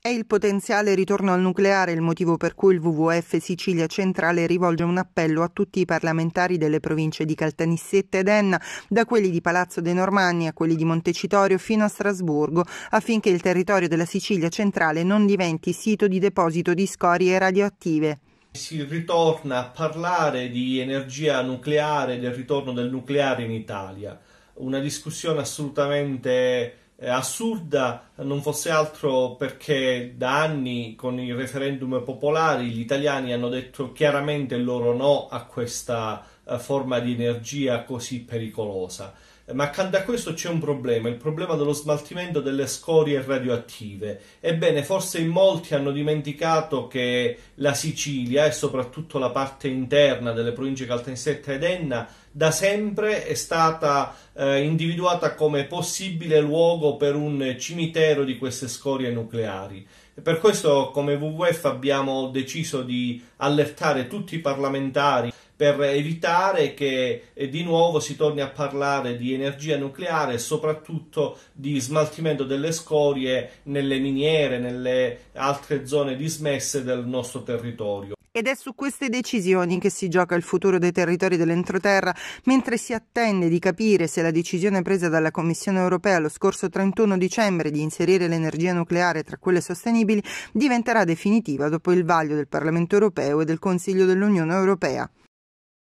È il potenziale ritorno al nucleare il motivo per cui il WWF Sicilia Centrale rivolge un appello a tutti i parlamentari delle province di Caltanissetta ed Enna, da quelli di Palazzo dei Normanni a quelli di Montecitorio fino a Strasburgo, affinché il territorio della Sicilia Centrale non diventi sito di deposito di scorie radioattive si ritorna a parlare di energia nucleare, del ritorno del nucleare in Italia. Una discussione assolutamente eh, assurda non fosse altro perché da anni con i referendum popolari gli italiani hanno detto chiaramente loro no a questa eh, forma di energia così pericolosa. Ma accanto a questo c'è un problema, il problema dello smaltimento delle scorie radioattive. Ebbene, forse in molti hanno dimenticato che la Sicilia e soprattutto la parte interna delle province Caltanissetta ed Enna da sempre è stata eh, individuata come possibile luogo per un cimitero di queste scorie nucleari. E per questo come WWF abbiamo deciso di allertare tutti i parlamentari per evitare che eh, di nuovo si torni a parlare di energia nucleare e soprattutto di smaltimento delle scorie nelle miniere, nelle altre zone dismesse del nostro territorio. Ed è su queste decisioni che si gioca il futuro dei territori dell'entroterra, mentre si attende di capire se la decisione presa dalla Commissione europea lo scorso 31 dicembre di inserire l'energia nucleare tra quelle sostenibili diventerà definitiva dopo il vaglio del Parlamento europeo e del Consiglio dell'Unione europea.